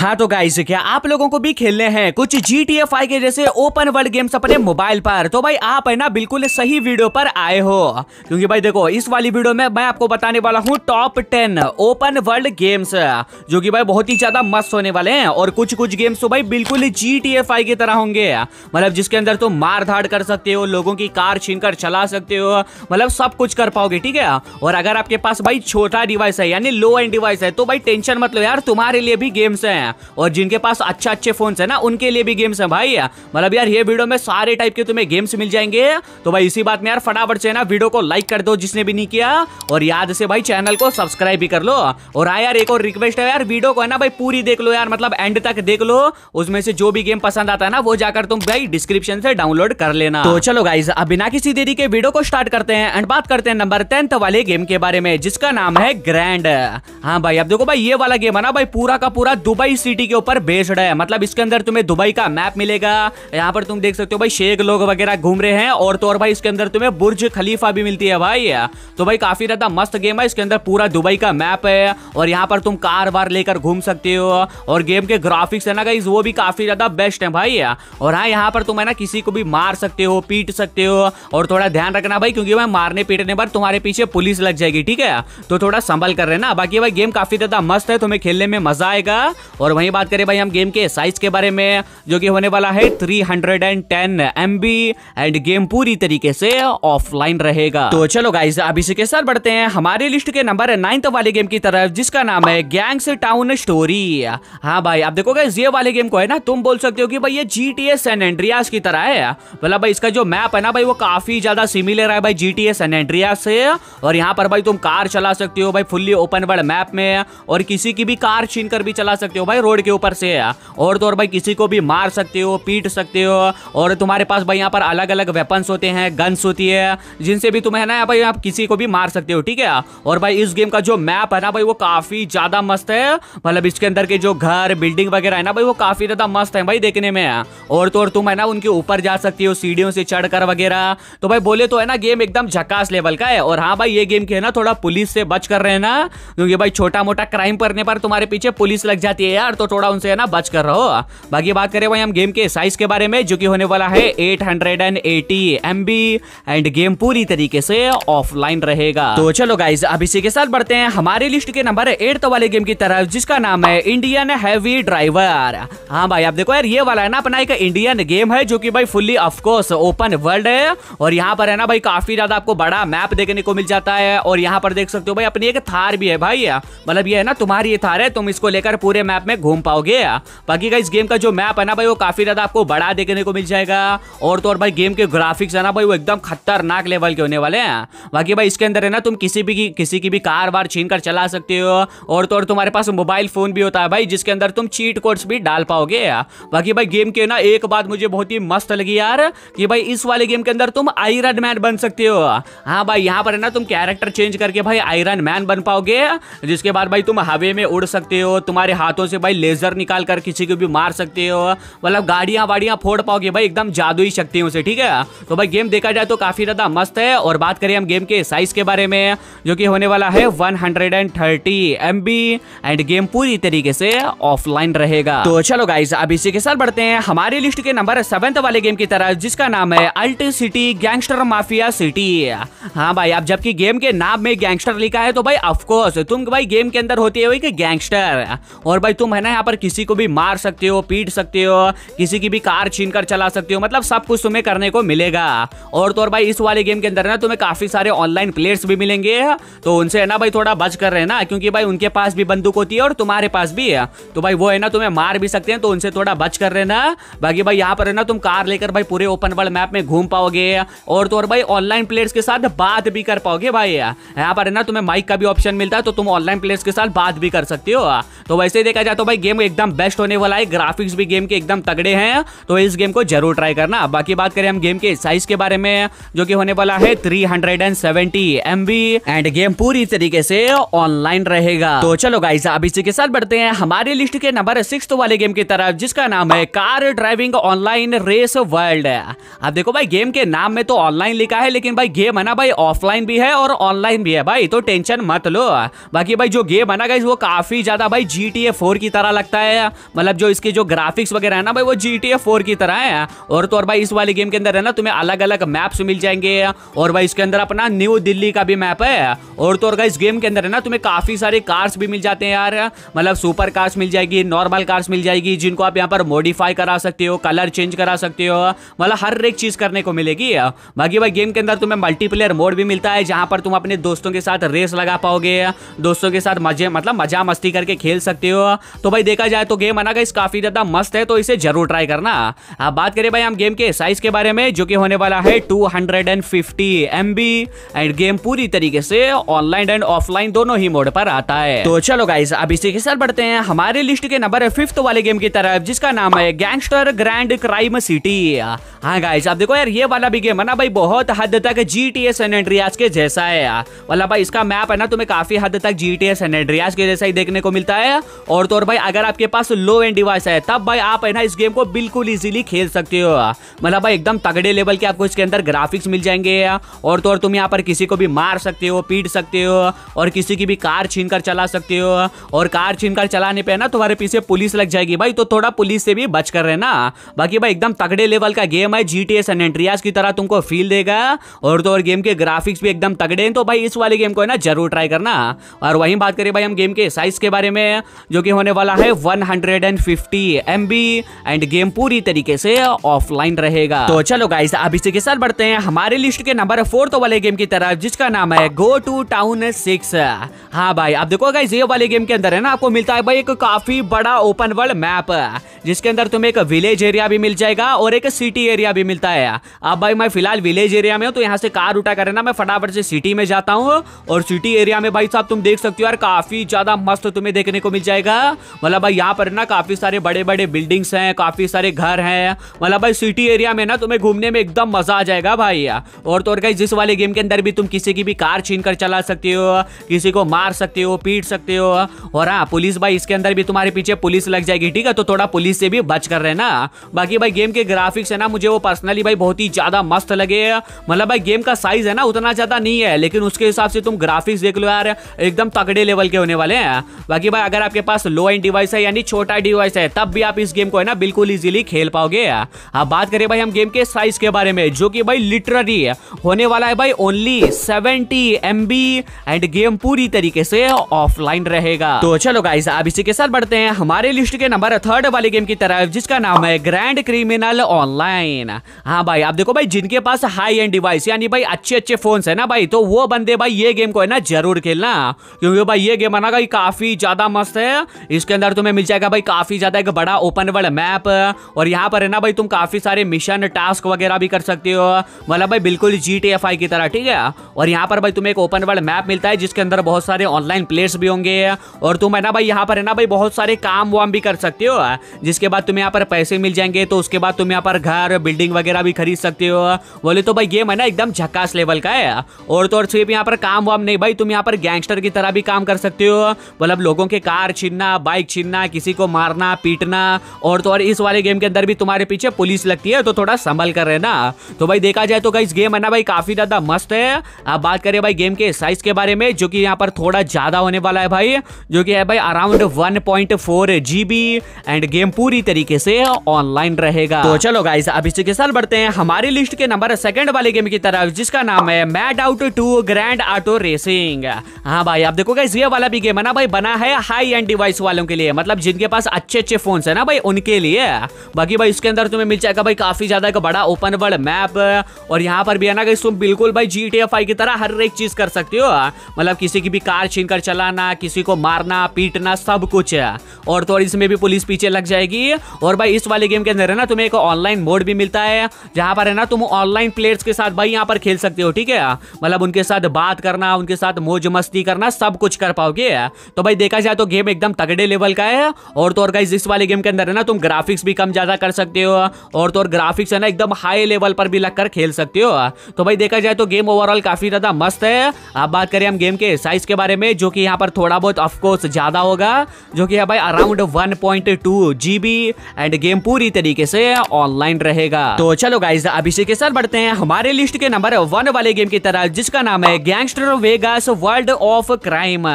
हाँ तो गाइस क्या आप लोगों को भी खेलने हैं कुछ जी टी एफ आई के जैसे ओपन वर्ल्ड गेम्स अपने मोबाइल पर तो भाई आप है ना बिल्कुल सही वीडियो पर आए हो क्योंकि भाई देखो इस वाली वीडियो में मैं आपको बताने वाला हूँ top ten open world games जो कि भाई बहुत ही ज्यादा मस्त होने वाले हैं और कुछ कुछ गेम्स तो भाई बिल्कुल जी टी एफ आई की तरह होंगे मतलब जिसके अंदर तुम मार धाड़ कर सकते हो लोगों की कार छीन कर चला सकते हो मतलब सब कुछ कर पाओगे ठीक है और अगर आपके पास भाई छोटा डिवाइस है यानी लो एंड डिवाइस है तो भाई टेंशन मत लो यार तुम्हारे लिए भी गेम्स हैं है और जिनके पास अच्छे अच्छे फोन है ना उनके लिए भी गेम्स है भाई मतलब यार ये वीडियो में सारे टाइप के तुम्हें गेम्स मिल जाएंगे तो भाई इसी बात में यार फटाफट से ना वीडियो को लाइक कर दो जिसने भी नहीं किया और याद से भाई चैनल को सब्सक्राइब भी कर लो और हाँ यार एक और रिक्वेस्ट है यार वीडियो को है ना भाई पूरी देख लो यार मतलब एंड तक देख लो उसमें से जो भी गेम पसंद आता है ना वो जाकर तुम भाई डिस्क्रिप्शन से डाउनलोड कर लेना तो चलो गाइज अब बिना किसी देरी के वीडियो को स्टार्ट करते हैं एंड बात करते हैं नंबर टेंथ वाले गेम के बारे में जिसका नाम है ग्रैंड हाँ भाई अब देखो भाई ये वाला गेम है ना भाई पूरा का पूरा दुबई सिटी के ऊपर बेस्ड है मतलब इसके अंदर तुम्हें दुबई का मैप मिलेगा यहाँ पर तुम देख सकते हो भाई शेख लोग वगैरह घूम रहे हैं और तो और भाई इसके अंदर तुम्हें बुर्ज खलीफा भी मिलती है भाई तो भाई काफी ज्यादा मस्त गेम है इसके अंदर पूरा दुबई का मैप है और यहाँ पर तुम कार वार लेकर घूम सकते हो और गेम के ग्राफिक्स है ना गाइज वो भी काफी ज्यादा बेस्ट है भाई और हाँ यहाँ पर तुम है ना किसी को भी मार सकते हो पीट सकते हो और थोड़ा ध्यान रखना भाई क्योंकि भाई मारने पीटने पर तुम्हारे पीछे पुलिस लग जाएगी ठीक है तो थोड़ा संभल कर रहे ना बाकी भाई गेम काफी ज्यादा मस्त है तुम्हें खेलने में मजा आएगा और और वहीं बात करें भाई हम गेम के साइज के बारे में जो कि होने वाला है 310 हंड्रेड एंड गेम पूरी तरीके से ऑफलाइन रहेगा तो चलो गाइज अब इसी के साथ बढ़ते हैं हमारे लिस्ट के नंबर नाइन्थ वाले गेम की तरफ जिसका नाम है गैंग्स टाउन स्टोरी हाँ भाई आप देखो गाइज ये वाले गेम को है ना तुम बोल सकते हो कि भाई ये G T S N Andreas की तरह है मतलब भाई इसका जो मैप है ना भाई वो काफी ज्यादा सिमिलर है भाई G T S N Andreas से और यहाँ पर भाई तुम कार चला सकते हो भाई फुल्ली ओपन वर्ल्ड मैप में और किसी की भी कार छीन कर भी चला सकते हो भाई है रोड के ऊपर से और तो और भाई किसी को भी मार सकते हो पीट सकते हो और तुम्हारे पास भाई यहाँ पर अलग अलग वेपन्स होते हैं गन्स होती है जिनसे भी तुम्हें ना भाई आप किसी को भी मार सकते हो ठीक है और भाई इस गेम का जो मैप है ना भाई वो काफी ज्यादा मस्त है मतलब इसके अंदर के जो घर बिल्डिंग वगैरह है ना भाई वो काफी ज्यादा मस्त है भाई देखने में और तो और तुम है ना उनके ऊपर जा सकती हो सीढ़ियों से चढ़कर वगैरह तो भाई बोले तो है ना गेम एकदम झकास लेवल का है और हाँ भाई ये गेम के ना थोड़ा पुलिस से बच कर रहे ना क्योंकि भाई छोटा मोटा क्राइम करने पर तुम्हारे पीछे पुलिस लग जाती है यार यार तो थोड़ा उनसे है ना बच कर रहो बाकी बात करें भाई हम गेम के साइज के बारे में जो कि होने वाला है eight hundred and eighty M B and game पूरी तरीके से ऑफलाइन रहेगा तो चलो गाइज अब इसी के साथ बढ़ते हैं हमारे लिस्ट के नंबर एट वाले गेम की तरफ जिसका नाम है इंडियन हैवी ड्राइवर हाँ भाई आप देखो यार ये वाला है ना अपना एक इंडियन गेम है जो की भाई फुल्ली ऑफकोर्स ओपन वर्ल्ड है और यहाँ पर है ना भाई काफी ज्यादा आपको बड़ा मैप देखने को मिल जाता है और यहाँ पर देख सकते हो भाई अपनी एक थार भी है भाई मतलब ये है ना तुम्हारी ये थार है तुम इसको लेकर पूरे मैप में घूम पाओगे बाकी का इस गेम का जो मैप है ना भाई वो काफी ज्यादा आपको बड़ा देखने को मिल जाएगा और तो और भाई गेम के ग्राफिक्स है ना भाई वो एकदम खतरनाक लेवल के होने वाले हैं बाकी भाई इसके अंदर है ना तुम किसी भी किसी की भी कार वार छीन कर चला सकते हो और तो और तुम्हारे पास मोबाइल फोन भी होता है भाई जिसके अंदर तुम चीट कोड्स भी डाल पाओगे बाकी भाई गेम के ना एक बात मुझे बहुत ही मस्त लगी यार कि भाई इस वाले गेम के अंदर तुम आयरन मैन बन सकते हो हाँ भाई यहाँ पर है ना तुम कैरेक्टर चेंज करके भाई आयरन मैन बन पाओगे जिसके बाद भाई तुम हवे में उड़ सकते हो तुम्हारे हाथों से भाई लेजर निकाल कर किसी को भी मार सकते हो मतलब गाड़ियां वाड़ियाँ फोड़ पाओगे भाई एकदम जादू ही शक्तियों से ठीक है तो भाई गेम देखा जाए तो काफ़ी ज़्यादा मस्त है और बात करें हम गेम के साइज़ के बारे में जो कि होने वाला है one hundred and thirty M B and game पूरी तरीके से ऑफलाइन रहेगा तो चलो गाइज अब इसी के साथ बढ़ते हैं हमारे लिस्ट के नंबर सेवंथ वाले गेम की तरह जिसका नाम है alt city gangster mafia city हाँ भाई अब जबकि गेम के नाम में गैंगस्टर लिखा है तो भाई अफकोर्स तुम भाई गेम के अंदर होती है गैंगस्टर और भाई तुम तुम है ना यहाँ पर किसी को भी मार सकते हो पीट सकते हो किसी की भी कार छीन कर चला सकते हो मतलब सब कुछ तुम्हें करने को मिलेगा और तो और भाई इस वाले गेम के अंदर ना तुम्हें काफी सारे ऑनलाइन प्लेयर्स भी मिलेंगे तो उनसे है ना भाई थोड़ा बच कर रहे ना क्योंकि भाई उनके पास भी बंदूक होती है और तुम्हारे पास भी है तो भाई वो है ना तुम्हें मार भी सकते हैं तो उनसे थोड़ा बच कर रहे ना बाकी भाई यहाँ पर है ना तुम कार लेकर भाई पूरे ओपन वर्ल्ड मैप में घूम पाओगे और तो और भाई ऑनलाइन प्लेयर्स के साथ बात भी कर पाओगे भाई यहाँ पर है ना तुम्हें माइक का भी ऑप्शन मिलता है तो तुम ऑनलाइन प्लेयर्स के साथ बात भी कर सकते हो तो वैसे देखा जाता तो तो भाई गेम एकदम बेस्ट होने वाला है ग्राफिक्स भी गेम के एकदम तगड़े हैं तो इस गेम को जरूर ट्राई करना बाकी बात करें हम गेम के साइज के बारे में जो कि होने वाला है three hundred and seventy MB and game पूरी तरीके से ऑनलाइन रहेगा तो चलो गाइस अब इसी के साथ बढ़ते हैं हमारे लिस्ट के नंबर सिक्स वाले गेम की तरफ जिसका नाम है car driving online race world अब देखो भाई गेम के नाम में तो ऑनलाइन लिखा है लेकिन भाई गेम है ना भाई ऑफलाइन भी है और ऑनलाइन भी है भाई तो टेंशन मत लो बाकी भाई जो गेम है ना गाइस वो काफी ज्यादा भाई जी टी की तरह लगता है मतलब जो इसकी जो ग्राफिक्स वगैरह है ना भाई वो जी टी की तरह है और तो और भाई इस वाली गेम के अंदर है ना तुम्हें अलग अलग मैप्स मिल जाएंगे और भाई इसके अंदर अपना न्यू दिल्ली का भी मैप है और तो और इस गेम के अंदर है ना तुम्हें काफी सारे कार्स भी मिल जाते हैं यार मतलब सुपर कार्स मिल जाएगी नॉर्मल कार्स मिल जाएगी जिनको आप यहाँ पर मॉडिफाई करा सकते हो कलर चेंज करा सकते हो मतलब हर एक चीज करने को मिलेगी बाकी भाई गेम के अंदर तुम्हें मल्टीप्लेयर मोड भी मिलता है जहां पर तुम अपने दोस्तों के साथ रेस लगा पाओगे दोस्तों के साथ मजे मतलब मजा मस्ती करके खेल सकते हो तो भाई देखा जाए तो गेम अना गाइस काफी ज्यादा मस्त है तो इसे जरूर ट्राई करना अब बात करें भाई हम गेम के साइज के बारे में जो कि होने वाला है two hundred and fifty M B and game पूरी तरीके से ऑनलाइन एंड ऑफलाइन दोनों ही मोड पर आता है तो चलो गाइस अब इसी के साथ बढ़ते हैं हमारे लिस्ट के नंबर फिफ्थ वाले गेम की तरफ जिसका नाम है गैंगस्टर ग्रैंड क्राइम सिटी हाँ गाइस आप देखो यार ये वाला भी गेम है ना भाई बहुत हद तक जी टी एस एंड्रियाज के जैसा है वाला भाई इसका मैप है ना तुम्हें काफी हद तक जी टी एस एंड्रियाज के जैसा ही देखने को मिलता है और तो और भाई अगर आपके पास लो एंड डिवाइस है तब भाई आप है ना इस गेम को बिल्कुल इजीली खेल सकते हो मतलब भाई एकदम तगड़े लेवल के आपको इसके अंदर ग्राफिक्स मिल जाएंगे और तो और तुम यहाँ पर किसी को भी मार सकते हो पीट सकते हो और किसी की भी कार छीन कर चला सकते हो और कार छीन कर चलाने पर ना तुम्हारे पीछे पुलिस लग जाएगी भाई तो थोड़ा पुलिस से भी बच कर रहे ना बाकी भाई एकदम तगड़े लेवल का गेम है जी टी की तरह तुमको फील देगा और तो और गेम के ग्राफिक्स भी एकदम तगड़े हैं तो भाई इस वाले गेम को है ना जरूर ट्राई करना और वहीं बात करें भाई हम गेम के साइज के बारे में जो कि होने वाला है 150 हंड्रेड एंड गेम पूरी तरीके से ऑफलाइन रहेगा तो चलो गाइस अब इसी के साथ बढ़ते हैं हमारे लिस्ट के नंबर फोर्थ वाले गेम की तरफ जिसका नाम है गो टू टाउन सिक्स हाँ भाई अब देखो गाइस ये वाले गेम के अंदर है ना आपको मिलता है भाई एक काफी बड़ा ओपन वर्ल्ड मैप जिसके अंदर तुम्हें एक विलेज एरिया भी मिल जाएगा और एक सिटी एरिया भी मिलता है अब भाई मैं फिलहाल विलेज एरिया में हूँ तो यहाँ से कार उठा कर ना मैं फटाफट से सिटी में जाता हूँ और सिटी एरिया में भाई साहब तुम देख सकते हो यार काफी ज्यादा मस्त तुम्हें देखने को मिल जाएगा मतलब भाई यहाँ पर ना काफी सारे बड़े बड़े बिल्डिंग्स हैं काफी सारे घर हैं मतलब भाई सिटी एरिया में ना तुम्हें घूमने में एकदम मजा आ जाएगा भाई और तो और कहीं जिस वाले गेम के अंदर भी तुम किसी की भी कार छीन कर चला सकते हो किसी को मार सकते हो पीट सकते हो और हाँ पुलिस भाई इसके अंदर भी तुम्हारे पीछे पुलिस लग जाएगी ठीक है तो थोड़ा पुलिस सीरीज से भी बच कर रहे ना बाकी भाई गेम के ग्राफिक्स है ना मुझे वो पर्सनली भाई बहुत ही ज्यादा मस्त लगे मतलब भाई गेम का साइज है ना उतना ज्यादा नहीं है लेकिन उसके हिसाब से तुम ग्राफिक्स देख लो यार एकदम तगड़े लेवल के होने वाले हैं बाकी भाई अगर आपके पास लो एंड डिवाइस है यानी छोटा डिवाइस है तब भी आप इस गेम को है ना बिल्कुल इजिली खेल पाओगे अब बात करें भाई हम गेम के साइज के बारे में जो कि भाई लिटररी होने वाला है भाई only seventy M and game पूरी तरीके से ऑफलाइन रहेगा तो चलो गाइज अब इसी के साथ बढ़ते हैं हमारे लिस्ट के नंबर थर्ड वाले गेम की तरह जिसका नाम है ग्रैंड क्रिमिनल ऑनलाइन हाँ भाई आप देखो भाई जिनके पास हाई एंड डिवाइस यानी भाई अच्छे अच्छे फोन है ना भाई तो वो बंदे भाई ये गेम को है ना जरूर खेलना क्योंकि भाई ये गेम है ना काफी ज्यादा मस्त है इसके अंदर तुम्हें मिल जाएगा भाई काफी ज्यादा एक बड़ा ओपन वर्ल्ड मैप और यहाँ पर है ना भाई तुम काफी सारे मिशन टास्क वगैरह भी कर सकते हो मतलब भाई बिल्कुल जी की तरह ठीक है और यहाँ पर भाई तुम्हें एक ओपन वर्ल्ड मैप मिलता है जिसके अंदर बहुत सारे ऑनलाइन प्लेयर्स भी होंगे और तुम है ना भाई यहाँ पर है ना भाई बहुत सारे काम वाम भी कर सकते हो जिसके बाद तुम्हें यहाँ पर पैसे मिल जाएंगे तो उसके बाद तुम यहाँ पर घर बिल्डिंग वगैरह भी खरीद सकते हो बोले तो भाई गेम है ना एकदम झकास लेवल का है और तो और सिर्फ यहाँ पर काम वाम नहीं भाई तुम यहाँ पर गैंगस्टर की तरह भी काम कर सकते हो मतलब लोगों के कार छीनना बाइक छीनना किसी को मारना पीटना और तो और इस वाले गेम के अंदर भी तुम्हारे पीछे पुलिस लगती है तो थोड़ा संभल कर रहे तो भाई देखा जाए तो इस गेम है ना भाई काफी ज्यादा मस्त है अब बात करें भाई गेम के साइज के बारे में जो कि यहाँ पर थोड़ा ज्यादा होने वाला है भाई जो कि है भाई around one point four and game पूरी तरीके से ऑनलाइन रहेगा तो चलो गाइस अब इसी के साथ बढ़ते हैं हमारी लिस्ट के नंबर सेकंड वाले गेम की तरफ जिसका नाम है mad out two grand auto racing हाँ भाई आप देखो गाइस ये वाला भी गेम है ना भाई बना है हाई एंड डिवाइस वालों के लिए मतलब जिनके पास अच्छे अच्छे फोन है ना भाई उनके लिए बाकी भाई इसके अंदर तुम्हें मिल जाएगा भाई काफी ज्यादा एक बड़ा ओपन वर्ल्ड मैप और यहाँ पर भी है ना गाइस तुम बिल्कुल भाई जी टी की तरह हर एक चीज कर सकते हो मतलब किसी की भी कार छीन कर चलाना किसी को मारना पीटना सब कुछ और तो इसमें भी पुलिस पीछे लग जाएगी जाएगी और भाई इस वाले गेम के अंदर है ना तुम्हें एक ऑनलाइन मोड भी मिलता है जहां पर है ना तुम ऑनलाइन प्लेयर्स के साथ भाई यहाँ पर खेल सकते हो ठीक है मतलब उनके साथ बात करना उनके साथ मौज मस्ती करना सब कुछ कर पाओगे तो भाई देखा जाए तो गेम एकदम तगड़े लेवल का है और तो और गाइज इस वाले गेम के अंदर है ना तुम ग्राफिक्स भी कम ज्यादा कर सकते हो और तो और ग्राफिक्स है ना एकदम हाई लेवल पर भी लगकर खेल सकते हो तो भाई देखा जाए तो गेम ओवरऑल काफी ज्यादा मस्त है अब बात करें हम गेम के साइज के बारे में जो कि यहाँ पर थोड़ा बहुत ऑफकोर्स ज्यादा होगा जो कि है भाई around one point two G GB and game पूरी तरीके से ऑनलाइन रहेगा तो चलो गाइज अब इसी के साथ बढ़ते हैं हमारे लिस्ट के नंबर वन वाले गेम की तरह जिसका नाम है gangster Vegas world of crime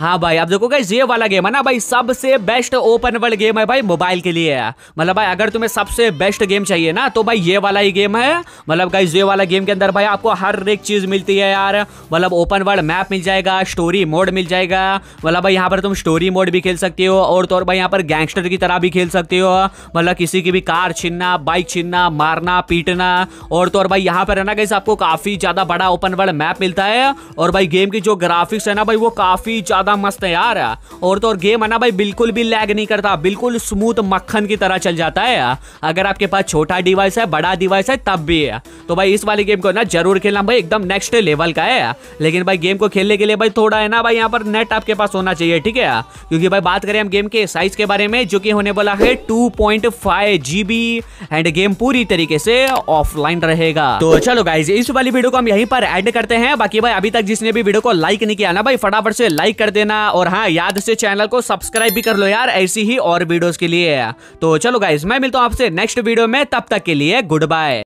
हाँ भाई आप देखो गाइज ये वाला गेम है ना भाई सबसे बेस्ट ओपन वर्ल्ड गेम है भाई मोबाइल के लिए मतलब भाई अगर तुम्हें सबसे बेस्ट गेम चाहिए ना तो भाई ये वाला ही गेम है मतलब गाइज ये वाला गेम के अंदर भाई आपको हर एक चीज मिलती है यार मतलब ओपन वर्ल्ड मैप मिल जाएगा स्टोरी मोड मिल जाएगा मतलब भाई यहाँ पर तुम स्टोरी मोड भी खेल सकते हो और तो और भाई यहाँ पर गैंगस्टर की तरह भी खेल खेल सकते हो मतलब किसी की भी कार छीनना बाइक छीनना मारना पीटना और तो और भाई यहाँ पर है ना गई आपको काफी ज्यादा बड़ा ओपन वर्ल्ड मैप मिलता है और भाई गेम की जो ग्राफिक्स है ना भाई वो काफी ज्यादा मस्त है यार और तो और गेम है ना भाई बिल्कुल भी लैग नहीं करता बिल्कुल स्मूथ मक्खन की तरह चल जाता है अगर आपके पास छोटा डिवाइस है बड़ा डिवाइस है तब भी है तो भाई इस वाली गेम को ना जरूर खेलना भाई एकदम नेक्स्ट लेवल का है लेकिन भाई गेम को खेलने के लिए भाई थोड़ा है ना भाई यहाँ पर नेट आपके पास होना चाहिए ठीक है क्योंकि भाई बात करें हम गेम के साइज के बारे में जो कि होने वाला वाला है 2.5 पॉइंट एंड गेम पूरी तरीके से ऑफलाइन रहेगा तो चलो गाइज इस वाली वीडियो को हम यहीं पर एड करते हैं बाकी भाई अभी तक जिसने भी वीडियो को लाइक नहीं किया ना भाई फटाफट से लाइक कर देना और हाँ याद से चैनल को सब्सक्राइब भी कर लो यार ऐसी ही और वीडियो के लिए तो चलो गाइज मैं मिलता हूँ आपसे नेक्स्ट वीडियो में तब तक के लिए गुड बाय